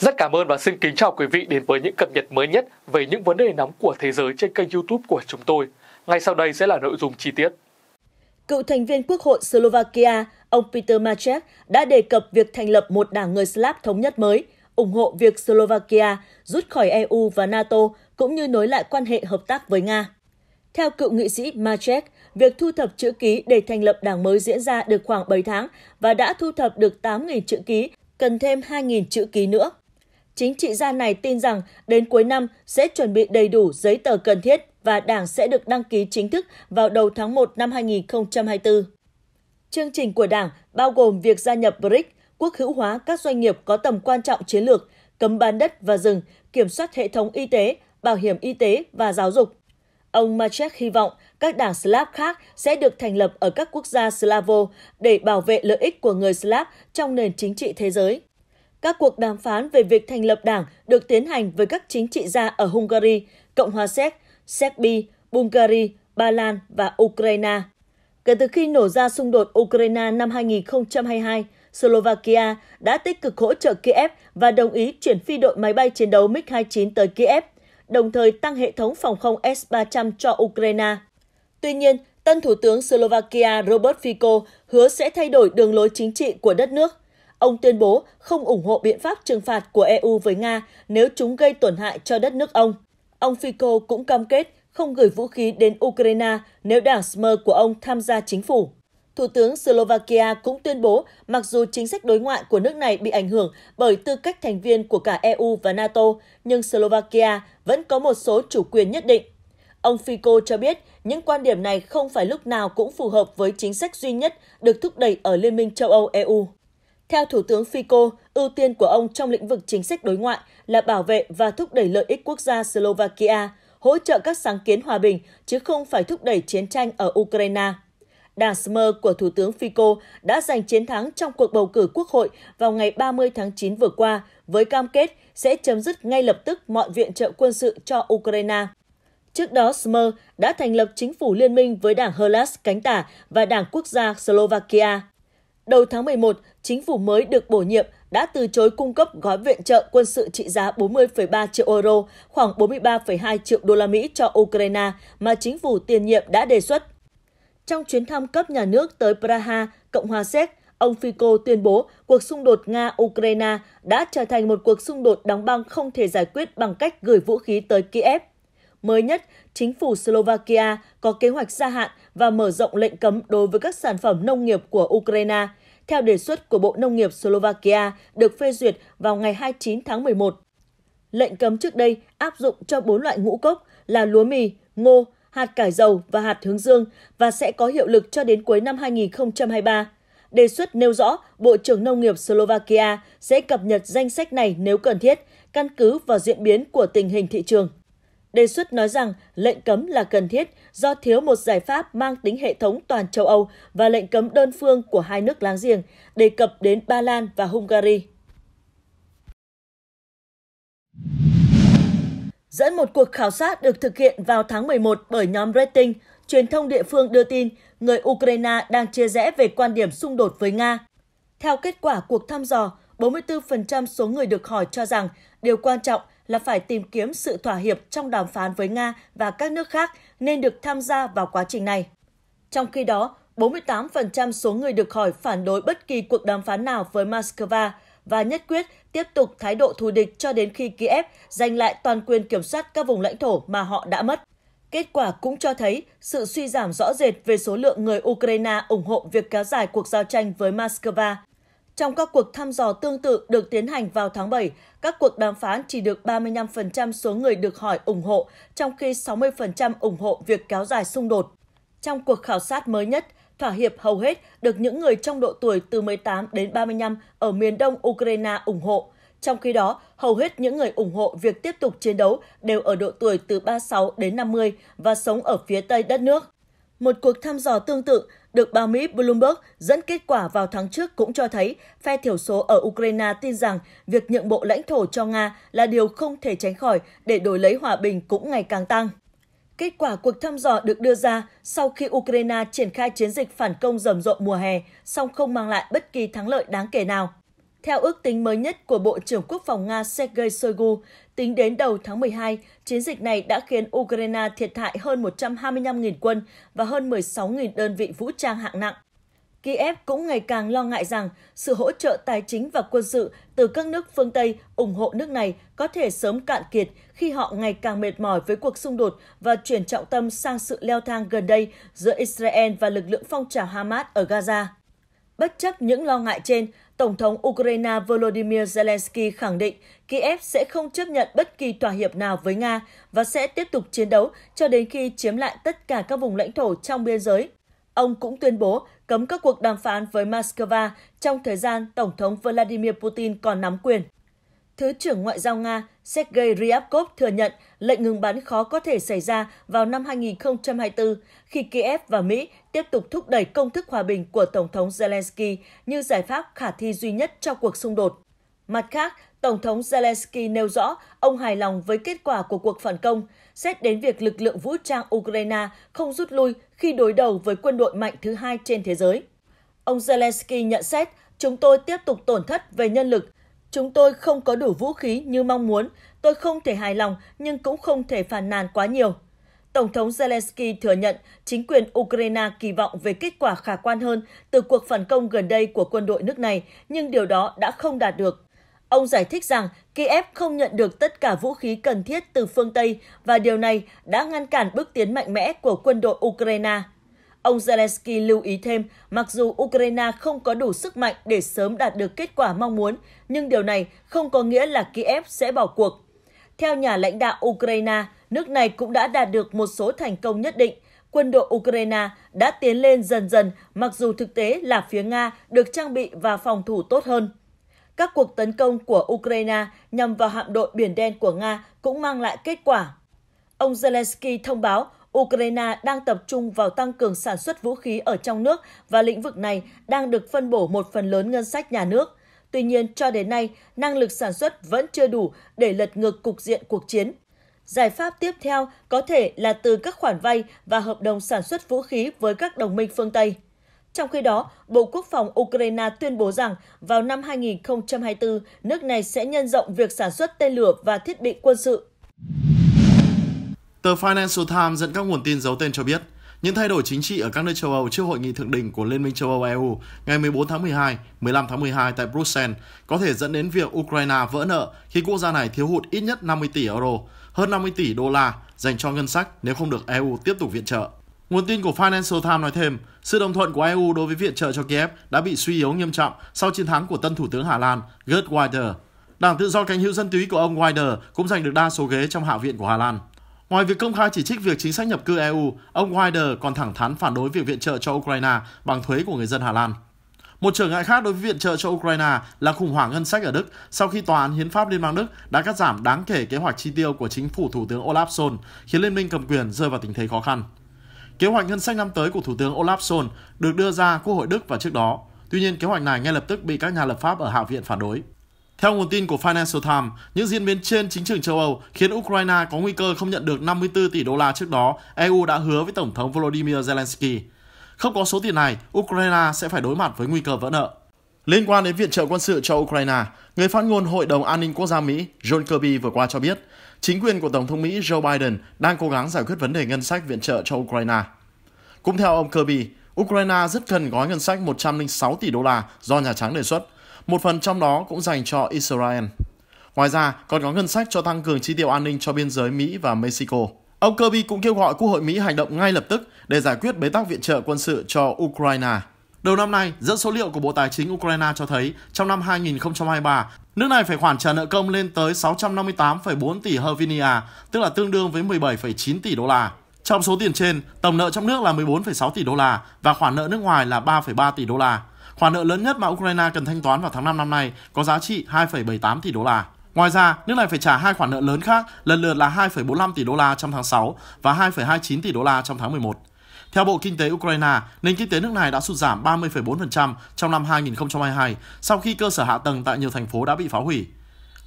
Rất cảm ơn và xin kính chào quý vị đến với những cập nhật mới nhất về những vấn đề nóng của thế giới trên kênh youtube của chúng tôi. Ngay sau đây sẽ là nội dung chi tiết. Cựu thành viên Quốc hội Slovakia, ông Peter Maček đã đề cập việc thành lập một đảng người Slav thống nhất mới, ủng hộ việc Slovakia rút khỏi EU và NATO cũng như nối lại quan hệ hợp tác với Nga. Theo cựu nghị sĩ Maček, Việc thu thập chữ ký để thành lập đảng mới diễn ra được khoảng 7 tháng và đã thu thập được 8.000 chữ ký, cần thêm 2.000 chữ ký nữa. Chính trị gia này tin rằng đến cuối năm sẽ chuẩn bị đầy đủ giấy tờ cần thiết và đảng sẽ được đăng ký chính thức vào đầu tháng 1 năm 2024. Chương trình của đảng bao gồm việc gia nhập BRICS, quốc hữu hóa các doanh nghiệp có tầm quan trọng chiến lược, cấm bán đất và rừng, kiểm soát hệ thống y tế, bảo hiểm y tế và giáo dục. Ông Machek hy vọng các đảng Slav khác sẽ được thành lập ở các quốc gia Slavo để bảo vệ lợi ích của người Slav trong nền chính trị thế giới. Các cuộc đàm phán về việc thành lập đảng được tiến hành với các chính trị gia ở Hungary, Cộng hòa Séc, Serbia, Bulgaria, Ba Lan và Ukraine. Kể từ khi nổ ra xung đột Ukraine năm 2022, Slovakia đã tích cực hỗ trợ Kiev và đồng ý chuyển phi đội máy bay chiến đấu MiG-29 tới Kiev – đồng thời tăng hệ thống phòng không S-300 cho Ukraine. Tuy nhiên, tân Thủ tướng Slovakia Robert Fico hứa sẽ thay đổi đường lối chính trị của đất nước. Ông tuyên bố không ủng hộ biện pháp trừng phạt của EU với Nga nếu chúng gây tổn hại cho đất nước ông. Ông Fico cũng cam kết không gửi vũ khí đến Ukraine nếu đảng Smer của ông tham gia chính phủ. Thủ tướng Slovakia cũng tuyên bố mặc dù chính sách đối ngoại của nước này bị ảnh hưởng bởi tư cách thành viên của cả EU và NATO, nhưng Slovakia vẫn có một số chủ quyền nhất định. Ông Fico cho biết những quan điểm này không phải lúc nào cũng phù hợp với chính sách duy nhất được thúc đẩy ở Liên minh châu Âu EU. Theo Thủ tướng Fico, ưu tiên của ông trong lĩnh vực chính sách đối ngoại là bảo vệ và thúc đẩy lợi ích quốc gia Slovakia, hỗ trợ các sáng kiến hòa bình chứ không phải thúc đẩy chiến tranh ở Ukraine. Đảng Smer của Thủ tướng Fico đã giành chiến thắng trong cuộc bầu cử quốc hội vào ngày 30 tháng 9 vừa qua với cam kết sẽ chấm dứt ngay lập tức mọi viện trợ quân sự cho Ukraine. Trước đó, Smer đã thành lập chính phủ liên minh với đảng Hlas cánh tả và đảng quốc gia Slovakia. Đầu tháng 11, chính phủ mới được bổ nhiệm đã từ chối cung cấp gói viện trợ quân sự trị giá 40,3 triệu euro, khoảng 43,2 triệu đô la Mỹ cho Ukraine mà chính phủ tiền nhiệm đã đề xuất. Trong chuyến thăm cấp nhà nước tới Praha, Cộng hòa Séc, ông Fico tuyên bố cuộc xung đột Nga-Ukraine đã trở thành một cuộc xung đột đóng băng không thể giải quyết bằng cách gửi vũ khí tới Kiev. Mới nhất, chính phủ Slovakia có kế hoạch gia hạn và mở rộng lệnh cấm đối với các sản phẩm nông nghiệp của Ukraine, theo đề xuất của Bộ Nông nghiệp Slovakia được phê duyệt vào ngày 29 tháng 11. Lệnh cấm trước đây áp dụng cho bốn loại ngũ cốc là lúa mì, ngô, hạt cải dầu và hạt hướng dương và sẽ có hiệu lực cho đến cuối năm 2023. Đề xuất nêu rõ Bộ trưởng Nông nghiệp Slovakia sẽ cập nhật danh sách này nếu cần thiết, căn cứ vào diễn biến của tình hình thị trường. Đề xuất nói rằng lệnh cấm là cần thiết do thiếu một giải pháp mang tính hệ thống toàn châu Âu và lệnh cấm đơn phương của hai nước láng giềng, đề cập đến Ba Lan và Hungary. dẫn một cuộc khảo sát được thực hiện vào tháng 11 bởi nhóm Rating, truyền thông địa phương đưa tin người Ukraine đang chia rẽ về quan điểm xung đột với Nga. Theo kết quả cuộc thăm dò, 44% số người được hỏi cho rằng điều quan trọng là phải tìm kiếm sự thỏa hiệp trong đàm phán với Nga và các nước khác nên được tham gia vào quá trình này. Trong khi đó, 48% số người được hỏi phản đối bất kỳ cuộc đàm phán nào với Moscow và nhất quyết tiếp tục thái độ thù địch cho đến khi Kiev giành lại toàn quyền kiểm soát các vùng lãnh thổ mà họ đã mất. Kết quả cũng cho thấy sự suy giảm rõ rệt về số lượng người Ukraine ủng hộ việc kéo dài cuộc giao tranh với Moscow. Trong các cuộc thăm dò tương tự được tiến hành vào tháng 7, các cuộc đàm phán chỉ được 35% số người được hỏi ủng hộ, trong khi 60% ủng hộ việc kéo dài xung đột. Trong cuộc khảo sát mới nhất, Thỏa hiệp hầu hết được những người trong độ tuổi từ 18 đến 35 ở miền đông Ukraine ủng hộ. Trong khi đó, hầu hết những người ủng hộ việc tiếp tục chiến đấu đều ở độ tuổi từ 36 đến 50 và sống ở phía tây đất nước. Một cuộc thăm dò tương tự được báo Mỹ Bloomberg dẫn kết quả vào tháng trước cũng cho thấy phe thiểu số ở Ukraine tin rằng việc nhượng bộ lãnh thổ cho Nga là điều không thể tránh khỏi để đổi lấy hòa bình cũng ngày càng tăng. Kết quả cuộc thăm dò được đưa ra sau khi Ukraine triển khai chiến dịch phản công rầm rộ mùa hè, song không mang lại bất kỳ thắng lợi đáng kể nào. Theo ước tính mới nhất của Bộ trưởng Quốc phòng Nga Sergei Shoigu, tính đến đầu tháng 12, chiến dịch này đã khiến Ukraine thiệt hại hơn 125.000 quân và hơn 16.000 đơn vị vũ trang hạng nặng. Kiev cũng ngày càng lo ngại rằng sự hỗ trợ tài chính và quân sự từ các nước phương Tây ủng hộ nước này có thể sớm cạn kiệt khi họ ngày càng mệt mỏi với cuộc xung đột và chuyển trọng tâm sang sự leo thang gần đây giữa Israel và lực lượng phong trào Hamas ở Gaza. Bất chấp những lo ngại trên, Tổng thống Ukraine Volodymyr Zelensky khẳng định Kiev sẽ không chấp nhận bất kỳ thỏa hiệp nào với Nga và sẽ tiếp tục chiến đấu cho đến khi chiếm lại tất cả các vùng lãnh thổ trong biên giới. Ông cũng tuyên bố cấm các cuộc đàm phán với Moscow trong thời gian Tổng thống Vladimir Putin còn nắm quyền. Thứ trưởng Ngoại giao Nga Sergei Ryabkov thừa nhận lệnh ngừng bắn khó có thể xảy ra vào năm 2024 khi Kiev và Mỹ tiếp tục thúc đẩy công thức hòa bình của Tổng thống Zelensky như giải pháp khả thi duy nhất cho cuộc xung đột. Mặt khác, Tổng thống Zelensky nêu rõ ông hài lòng với kết quả của cuộc phản công, xét đến việc lực lượng vũ trang Ukraine không rút lui khi đối đầu với quân đội mạnh thứ hai trên thế giới. Ông Zelensky nhận xét, chúng tôi tiếp tục tổn thất về nhân lực. Chúng tôi không có đủ vũ khí như mong muốn, tôi không thể hài lòng nhưng cũng không thể phàn nàn quá nhiều. Tổng thống Zelensky thừa nhận chính quyền Ukraine kỳ vọng về kết quả khả quan hơn từ cuộc phản công gần đây của quân đội nước này, nhưng điều đó đã không đạt được. Ông giải thích rằng Kiev không nhận được tất cả vũ khí cần thiết từ phương Tây và điều này đã ngăn cản bước tiến mạnh mẽ của quân đội Ukraine. Ông Zelensky lưu ý thêm, mặc dù Ukraine không có đủ sức mạnh để sớm đạt được kết quả mong muốn, nhưng điều này không có nghĩa là Kiev sẽ bỏ cuộc. Theo nhà lãnh đạo Ukraine, nước này cũng đã đạt được một số thành công nhất định. Quân đội Ukraine đã tiến lên dần dần, mặc dù thực tế là phía Nga được trang bị và phòng thủ tốt hơn. Các cuộc tấn công của Ukraine nhằm vào hạm đội Biển Đen của Nga cũng mang lại kết quả. Ông Zelensky thông báo Ukraine đang tập trung vào tăng cường sản xuất vũ khí ở trong nước và lĩnh vực này đang được phân bổ một phần lớn ngân sách nhà nước. Tuy nhiên, cho đến nay, năng lực sản xuất vẫn chưa đủ để lật ngược cục diện cuộc chiến. Giải pháp tiếp theo có thể là từ các khoản vay và hợp đồng sản xuất vũ khí với các đồng minh phương Tây. Trong khi đó, Bộ Quốc phòng Ukraine tuyên bố rằng vào năm 2024, nước này sẽ nhân rộng việc sản xuất tên lửa và thiết bị quân sự. Tờ Financial Times dẫn các nguồn tin giấu tên cho biết, những thay đổi chính trị ở các nước châu Âu trước hội nghị thượng đỉnh của Liên minh châu Âu EU ngày 14 tháng 12, 15 tháng 12 tại Bruxelles có thể dẫn đến việc Ukraine vỡ nợ khi quốc gia này thiếu hụt ít nhất 50 tỷ euro, hơn 50 tỷ đô la dành cho ngân sách nếu không được EU tiếp tục viện trợ. Nguồn tin của Financial Times nói thêm, sự đồng thuận của EU đối với viện trợ cho Kiev đã bị suy yếu nghiêm trọng sau chiến thắng của tân thủ tướng Hà Lan Gert Wilder. Đảng tự do cánh hữu dân túy của ông Wilder cũng giành được đa số ghế trong Hạ viện của Hà Lan. Ngoài việc công khai chỉ trích việc chính sách nhập cư EU, ông Wilder còn thẳng thắn phản đối việc viện trợ cho Ukraine bằng thuế của người dân Hà Lan. Một trở ngại khác đối với viện trợ cho Ukraine là khủng hoảng ngân sách ở Đức sau khi Tòa án Hiến pháp Liên bang Đức đã cắt giảm đáng kể kế hoạch chi tiêu của chính phủ Thủ tướng Olaf Scholz, khiến liên minh cầm quyền rơi vào tình thế khó khăn. Kế hoạch ngân sách năm tới của Thủ tướng Olaf Scholz được đưa ra Quốc hội Đức và trước đó. Tuy nhiên, kế hoạch này ngay lập tức bị các nhà lập pháp ở Hạ viện phản đối. Theo nguồn tin của Financial Times, những diễn biến trên chính trường châu Âu khiến Ukraine có nguy cơ không nhận được 54 tỷ đô la trước đó EU đã hứa với Tổng thống Volodymyr Zelensky. Không có số tiền này, Ukraine sẽ phải đối mặt với nguy cơ vỡ nợ. Liên quan đến viện trợ quân sự cho Ukraine, người phát ngôn Hội đồng An ninh Quốc gia Mỹ John Kirby vừa qua cho biết, chính quyền của Tổng thống Mỹ Joe Biden đang cố gắng giải quyết vấn đề ngân sách viện trợ cho Ukraine. Cũng theo ông Kirby, Ukraine rất cần gói ngân sách 106 tỷ đô la do Nhà Trắng đề xuất, một phần trong đó cũng dành cho Israel. Ngoài ra, còn có ngân sách cho tăng cường chi tiêu an ninh cho biên giới Mỹ và Mexico. Ông Kirby cũng kêu gọi Quốc hội Mỹ hành động ngay lập tức để giải quyết bế tắc viện trợ quân sự cho Ukraine. Đầu năm nay, dẫn số liệu của Bộ Tài chính Ukraine cho thấy trong năm 2023, nước này phải khoản trả nợ công lên tới 658,4 tỷ hervinia, tức là tương đương với 17,9 tỷ đô la. Trong số tiền trên, tổng nợ trong nước là 14,6 tỷ đô la và khoản nợ nước ngoài là 3,3 tỷ đô la. Khoản nợ lớn nhất mà Ukraine cần thanh toán vào tháng 5 năm nay có giá trị 2,78 tỷ đô la. Ngoài ra, nước này phải trả hai khoản nợ lớn khác, lần lượt là 2,45 tỷ đô la trong tháng 6 và 2,29 tỷ đô la trong tháng 11. Theo Bộ Kinh tế Ukraine, nền kinh tế nước này đã sụt giảm 30,4% trong năm 2022 sau khi cơ sở hạ tầng tại nhiều thành phố đã bị phá hủy.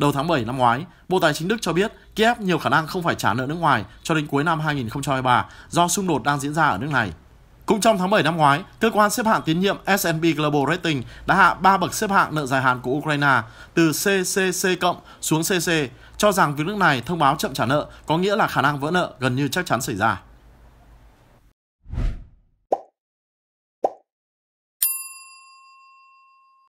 Đầu tháng 7 năm ngoái, Bộ Tài chính Đức cho biết Kiev nhiều khả năng không phải trả nợ nước ngoài cho đến cuối năm 2023 do xung đột đang diễn ra ở nước này. Cũng trong tháng 7 năm ngoái, cơ quan xếp hạng tín nhiệm S&P Global Rating đã hạ 3 bậc xếp hạng nợ dài hạn của Ukraine từ CCC cộng xuống CC, cho rằng việc nước này thông báo chậm trả nợ có nghĩa là khả năng vỡ nợ gần như chắc chắn xảy ra.